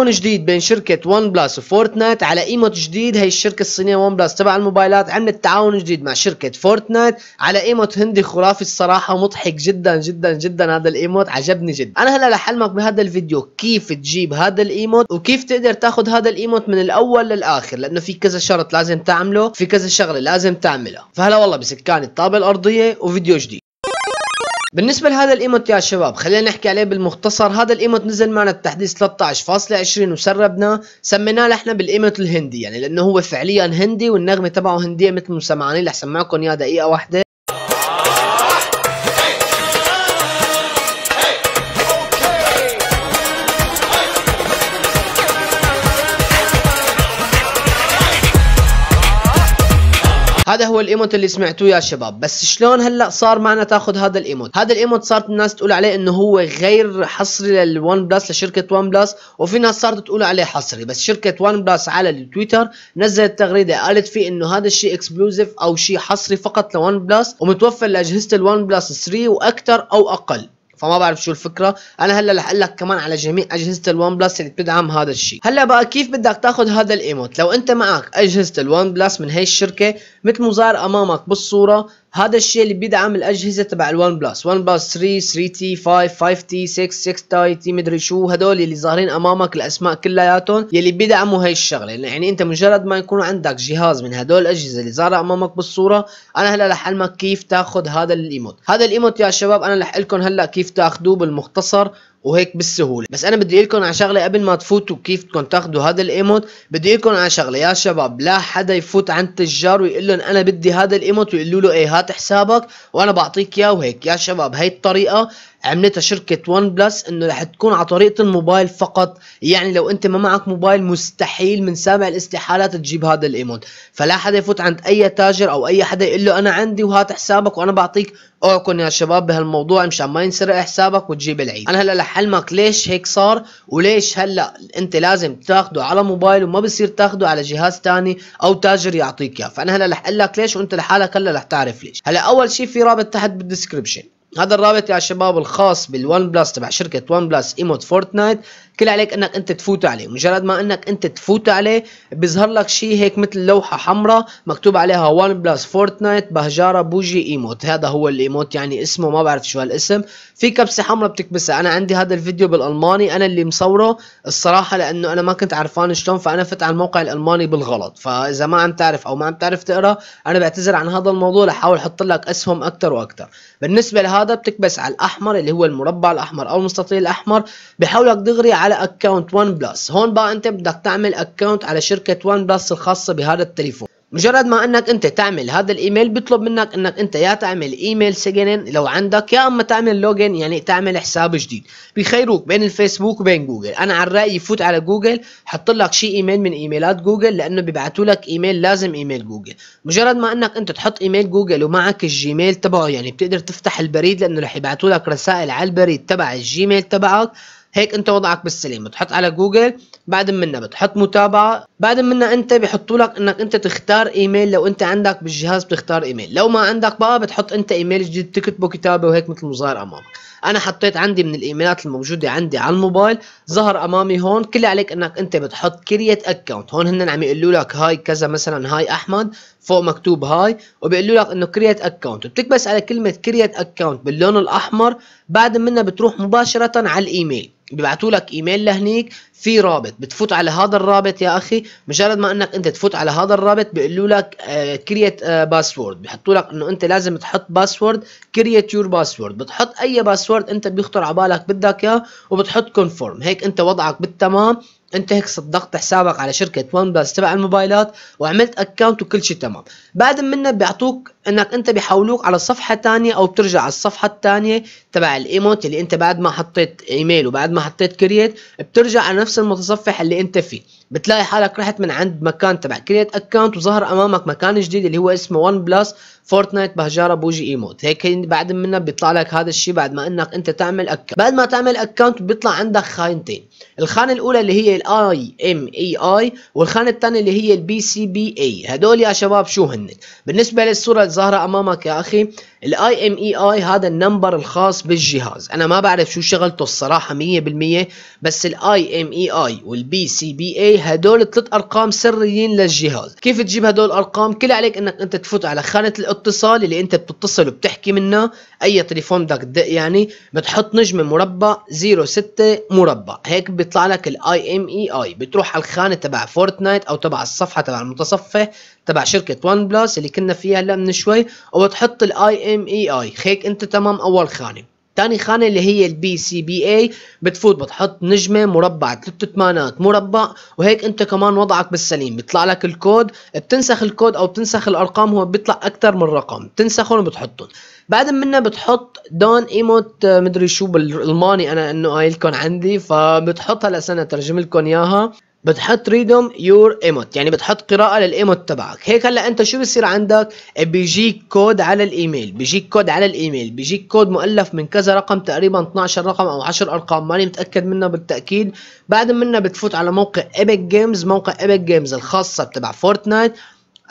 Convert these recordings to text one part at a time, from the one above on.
تعاون جديد بين شركة ون بلس وفورتنايت على ايموت جديد هي الشركة الصينية ون بلس تبع الموبايلات عملت تعاون جديد مع شركة فورتنايت على ايموت هندي خرافي الصراحة ومضحك جدا جدا جدا هذا الايموت عجبني جدا انا هلا رح علمك بهذا الفيديو كيف تجيب هذا الايموت وكيف تقدر تاخذ هذا الايموت من الاول للاخر لانه في كذا شرط لازم تعمله في كذا شغلة لازم تعملها فهلا والله بسكان الطابة الارضية وفيديو جديد بالنسبة لهذا الايموت يا شباب خلينا نحكي عليه بالمختصر هذا الايموت نزل معنا التحديث 13.20 وسربناه سميناه نحن بالايموت الهندي يعني لانه هو فعليا هندي والنغمة تبعه هندية مثل ما سمعانين رح سمعكم اياها دقيقة واحدة هذا هو الايموت اللي سمعتوه يا شباب بس شلون هلا صار معنا تاخذ هذا الايموت هذا الايموت صارت الناس تقول عليه انه هو غير حصري للون بلس لشركه ون بلس وفي ناس صارت تقول عليه حصري بس شركه ون بلس على التويتر نزلت تغريده قالت فيه انه هذا الشيء اكسكلوزيف او شيء حصري فقط لون بلس ومتوفر لاجهزه الون بلس 3 واكثر او اقل فما بعرف شو الفكره انا هلا رح لك كمان على جميع اجهزه الون بلس اللي بتدعم هذا الشيء هلا بقى كيف بدك تاخذ هذا الايموت لو انت معك اجهزه الون بلس من هي الشركه مثل مظهر امامك بالصوره هذا الشيء اللي بيدعم الاجهزه تبع الون بلس ون بلس 3 3 تي 5 5 تي 6 6 تاي تي مدري شو هدول اللي ظاهرين امامك الاسماء كلياتهم يلي بيدعموا هاي الشغله يعني انت مجرد ما يكون عندك جهاز من هدول الاجهزه اللي ظاهره امامك بالصوره انا هلا رح أعلمك كيف تاخذ هذا الايموت هذا الايموت يا شباب انا رح لكم هلا كيف تاخذوه بالمختصر وهيك بالسهوله بس انا بدي لكم على شغله قبل ما تفوتوا كيف بدكم تاخذوا هذا الايموت بدي لكم على شغله يا شباب لا حدا يفوت عند تجار ويقول لهم انا بدي هذا الايموت ويقولوا له ايه هات حسابك وانا بعطيك اياه وهيك يا شباب هي الطريقه عملتها شركه ون بلس انه رح تكون على طريقه الموبايل فقط يعني لو انت ما معك موبايل مستحيل من سامع الاستحالات تجيب هذا الايمود فلا حدا يفوت عند اي تاجر او اي حدا يقول له انا عندي وهات حسابك وانا بعطيك اعكن يا شباب بهالموضوع مشان ما ينسرق حسابك وتجيب العيد انا هلا رح ليش هيك صار وليش هلا انت لازم تاخده على موبايل وما بصير تاخده على جهاز تاني او تاجر يعطيك اياه فانا هلا رح اقول لك ليش وانت لحالك هلا رح تعرف ليش هلا اول شيء في رابط تحت بالدسكربشن هذا الرابط يا شباب الخاص بالون بلس تبع شركه ون بلس ايموت فورتنايت كل عليك انك انت تفوت عليه مجرد ما انك انت تفوت عليه بيظهر لك شيء هيك مثل لوحه حمراء مكتوب عليها وان بلس فورتنايت بهجاره بوجي ايموت هذا هو الايموت يعني اسمه ما بعرف شو هالاسم في كبسه حمراء بتكبسها انا عندي هذا الفيديو بالالماني انا اللي مصوره الصراحه لانه انا ما كنت عرفان شلون فانا فت على الموقع الالماني بالغلط فاذا ما عم تعرف او ما عم تعرف تقرا انا بعتذر عن هذا الموضوع لحاول احط لك اسهم اكثر واكثر بالنسبه لهذا بتكبس على الاحمر اللي هو المربع الاحمر او المستطيل الاحمر بحاولك دغري على على اكونت ون بلس هون بقى انت بدك تعمل اكونت على شركه ون بلس الخاصه بهذا التليفون مجرد ما انك انت تعمل هذا الايميل بيطلب منك انك انت يا تعمل ايميل سيجنين لو عندك يا اما تعمل لوجن يعني تعمل حساب جديد بيخيروك بين الفيسبوك وبين جوجل انا على رايي فوت على جوجل حط لك شيء ايميل من ايميلات جوجل لانه بيبعتوا لك ايميل لازم ايميل جوجل مجرد ما انك انت تحط ايميل جوجل ومعك الجيميل تبعه يعني بتقدر تفتح البريد لانه رح يبعتوا لك رسائل على البريد تبع الجيميل تبعك هيك انت وضعك بالسليم بتحط على جوجل بعد منها بتحط متابعه بعد منها انت بيحطوا لك انك انت تختار ايميل لو انت عندك بالجهاز بتختار ايميل لو ما عندك بقى بتحط انت ايميل جديد تكتبه كتابه وهيك مثل مظهر امامك انا حطيت عندي من الايميلات الموجوده عندي على الموبايل ظهر امامي هون كل عليك انك انت بتحط كرييت اكونت هون هن عم يقولوا لك هاي كذا مثلا هاي احمد فوق مكتوب هاي وبيقولوا لك انه كرييت اكونت بتكبس على كلمه كرييت اكونت باللون الاحمر بعد منها بتروح مباشره على الايميل ببعثوا لك ايميل لهنيك في رابط بتفوت على هذا الرابط يا اخي مجرد ما انك انت تفوت على هذا الرابط بيقولوا لك كرييت باسورد بحطوا لك انه انت لازم تحط باسورد كرييت يور باسورد بتحط اي باسورد انت بيخطر على بالك بدك اياه وبتحط كونفورم هيك انت وضعك بالتمام انت هيك صدقت حسابك على شركه ون بلس تبع الموبايلات وعملت اكونت وكل شيء تمام بعد منه بيعطوك انك انت بيحولوك على الصفحه الثانيه او بترجع على الصفحه الثانيه تبع الايموت اللي انت بعد ما حطيت ايميل وبعد ما حطيت كرييت بترجع على نفس المتصفح اللي انت فيه بتلاقي حالك رحت من عند مكان تبع كرييت اكونت وظهر امامك مكان جديد اللي هو اسمه ون بلس فورتنايت بهجاره بوجي ايموت هيك بعد منها بيطلع لك هذا الشيء بعد ما انك انت تعمل اكونت بعد ما تعمل اكونت بيطلع عندك خانتين الخانه الاولى اللي هي الاي ام اي اي والخانه الثانيه اللي هي البي سي بي اي هدول يا شباب شو هن بالنسبه للصوره الظاهرة أمامك يا أخي الاي ام اي اي هذا النمبر الخاص بالجهاز انا ما بعرف شو شغلته الصراحه 100% بس الاي ام اي اي والبي سي بي اي هدول ثلاث ارقام سريين للجهاز كيف تجيب هدول الارقام كل عليك انك انت تفوت على خانه الاتصال اللي انت بتتصل وبتحكي منها اي تليفون بدك تدق يعني بتحط نجمه مربع 06 مربع هيك بيطلع لك الاي ام اي اي بتروح على الخانه تبع فورتنايت او تبع الصفحه تبع المتصفح تبع شركه وان بلس اللي كنا فيها هلا من شوي وبتحط الاي ام اي اي هيك انت تمام اول خانه ثاني خانه اللي هي البي سي بي اي بتفوت بتحط نجمه مربع ثلاث ثمانات مربع وهيك انت كمان وضعك بالسليم بيطلع لك الكود بتنسخ الكود او بتنسخ الارقام هو بيطلع اكثر من رقم بتنسخهم وبتحطهم بعد منها بتحط دون ايموت مدري شو بالالماني انا انه قايل لكم عندي فبتحطها لسنه ترجم لكم اياها بتحط ريدوم يور ايموت يعني بتحط قراءه للايموت تبعك هيك هلا انت شو بصير عندك إيه، بيجيك كود على الايميل بيجيك كود على الايميل بيجيك كود مؤلف من كذا رقم تقريبا 12 رقم او 10 ارقام ماني متاكد منها بالتاكيد بعد منها بتفوت على موقع ايبك جيمز موقع ايبك جيمز الخاصه تبع فورتنايت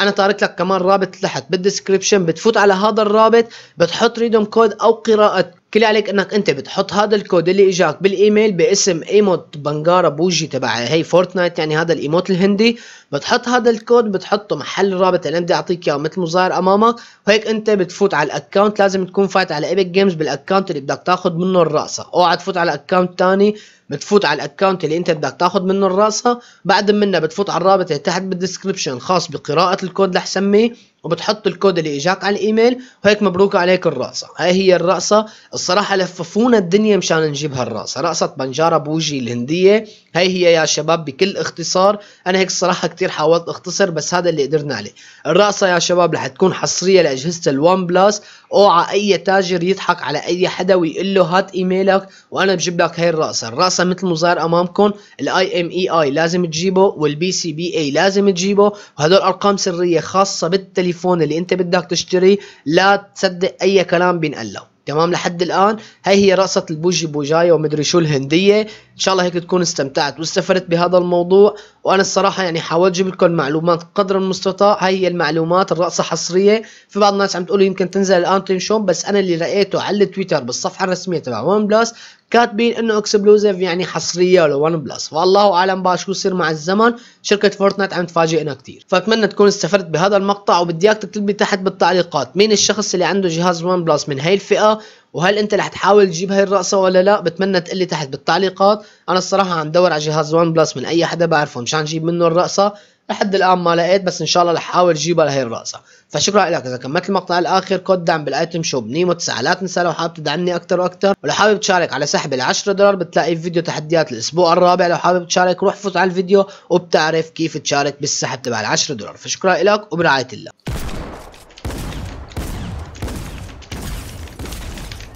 انا تارك لك كمان رابط تحت بالديسكربشن بتفوت على هذا الرابط بتحط ريدوم كود او قراءه كل عليك انك انت بتحط هذا الكود اللي اجاك بالايميل باسم ايموت بنجارا بوجي تبع هي فورتنايت يعني هذا الايموت الهندي بتحط هذا الكود بتحطه محل الرابط اللي بدي اعطيك اياه مثل ظاهر امامك وهيك انت بتفوت على الاكونت لازم تكون فايت على ايبك جيمز بالاكونت اللي بدك تاخذ منه الرقصه اوعى تفوت على اكونت ثاني بتفوت على الاكونت اللي انت بدك تاخذ منه الرقصه بعد منها بتفوت على الرابط اللي تحت بالدسكربشن خاص بقراءه الكود اللي حسميه وبتحط الكود اللي اجاك على الايميل وهيك مبروك عليك الرقصه هاي هي الرقصه الصراحه لففونا الدنيا مشان نجيب هالرقصه رقصه بنجاره بوجي الهنديه هاي هي يا شباب بكل اختصار انا هيك الصراحه كثير حاولت اختصر بس هذا اللي قدرنا عليه الرقصة يا شباب رح تكون حصرية لأجهزة الوان بلس اوعى أي تاجر يضحك على أي حدا ويقول له هات إيميلك وأنا بجيب لك هاي الرقصة الرقصة مثل ما ظاهر أمامكم الاي ام اي اي لازم تجيبه والبي سي بي اي لازم تجيبه وهدول أرقام سرية خاصة بالتليفون اللي أنت بدك تشتري لا تصدق أي كلام بينقال له تمام لحد الان هاي هي رقصه البوجي بوجايه ومدري شو الهنديه ان شاء الله هيك تكون استمتعت واستفدت بهذا الموضوع وانا الصراحه يعني حاولت اجيب لكم معلومات قدر المستطاع هي المعلومات الرقصه حصريه في بعض الناس عم تقول يمكن تنزل الانتون شون بس انا اللي لقيته على التويتر بالصفحه الرسميه تبع ون بلس كاتبين انه اكسبلوزيف يعني حصريه لون بلس والله اعلم بقى شو يصير مع الزمن شركه فورتنايت عم تفاجئنا كثير فاتمنى تكون استفدت بهذا المقطع وبدي اياك تكتب لي تحت بالتعليقات مين الشخص اللي عنده جهاز ون بلس من هي الفئه وهل انت رح تحاول تجيب هاي الرقصه ولا لا بتمنى تقلي تحت بالتعليقات انا الصراحه عم دور على جهاز وان بلس من اي حدا بعرفه مشان اجيب منه الرقصه لحد الان ما لقيت بس ان شاء الله رح احاول اجيبها لهي الرقصه فشكرا لك اذا كملت المقطع الاخر كود دعم بالايتم شوب نيمو 9 لا تنسى لو حابب تدعمني اكثر واكثر ولو حابب تشارك على سحب ال 10 دولار بتلاقي في فيديو تحديات الاسبوع الرابع لو حابب تشارك روح فوت على الفيديو وبتعرف كيف تشارك بالسحب تبع ال 10 دولار فشكرا لك وبرعايه الله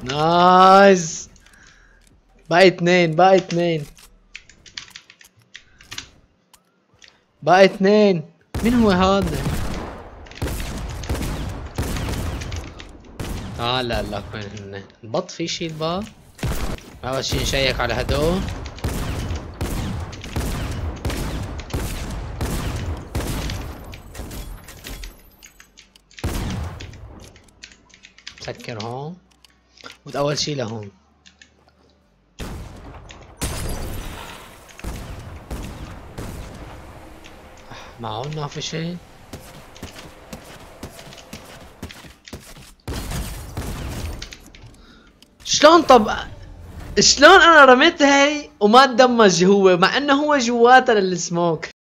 نايس بقى اتنين بقى اتنين بقى اتنين مين هو هذا؟ تعال آه لك وين هن البط في شي البط اول شي نشيك على هدول سكر هون مود اول شي لهون معقول ما في شي شلون طب شلون انا رميت هي وما تدمج هو مع انه هو جواتها للسموك